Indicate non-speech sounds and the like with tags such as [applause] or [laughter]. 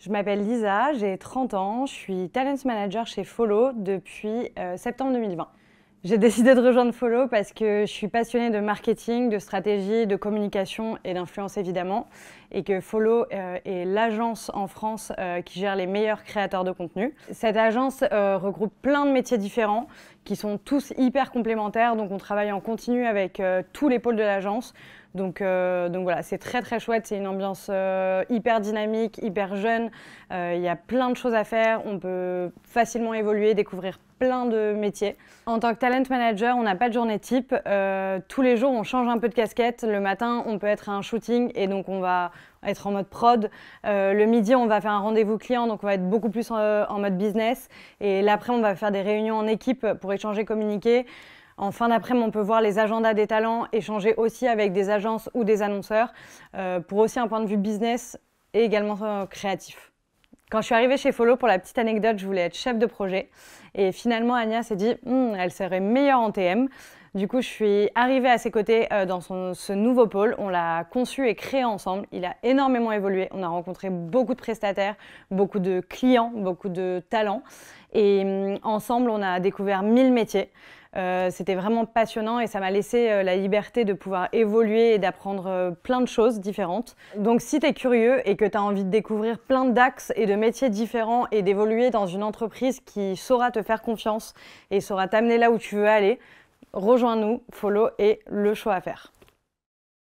Je m'appelle Lisa, j'ai 30 ans, je suis talent manager chez Follow depuis euh, septembre 2020. J'ai [laughs] décidé de rejoindre Follow parce que je suis passionnée de marketing, de stratégie, de communication et d'influence évidemment, et que Follow euh, est l'agence en France euh, qui gère les meilleurs créateurs de contenu. Cette agence regroupe plein de métiers différents qui sont tous hyper complémentaires. Donc on travaille en continu avec euh, tous les pôles de l'agence. Donc, euh, donc voilà, c'est très très chouette, c'est une ambiance euh, hyper dynamique, hyper jeune, il y a plein de choses à faire, on peut facilement évoluer, découvrir plein de métiers. En tant que talent manager, on n'a pas de journée type, tous les jours on change un peu de casquette, le matin on peut être à un shooting et donc on va, être en mode prod. Euh, le midi, on va faire un rendez-vous client, donc on va être beaucoup plus euh, en, mode business. Et l'après, on va faire des réunions en équipe pour échanger, communiquer. En fin daprès on peut voir les agendas des talents, échanger aussi avec des agences ou des annonceurs euh, pour aussi un point de vue business et également créatif. Quand je suis arrivée chez Follow, pour la petite anecdote, je voulais être chef de projet. Et finalement, Anya s'est dit, hum, elle serait meilleure en TM. Du coup, je suis arrivée à ses côtés euh, dans ce nouveau pôle. On l'a conçu et créé ensemble. Il a énormément évolué. On a rencontré beaucoup de prestataires, beaucoup de clients, beaucoup de talents. Et mm, ensemble, on a découvert 1000 métiers. Euh, c'était vraiment passionnant et ça m'a laissé euh, la liberté de pouvoir évoluer et d'apprendre plein de choses différentes. Donc si tu es curieux et que tu as envie de découvrir plein d'axes et de métiers différents et d'évoluer dans une entreprise qui saura te faire confiance et saura t'amener là où tu veux aller, rejoins-nous, follow et le choix à faire.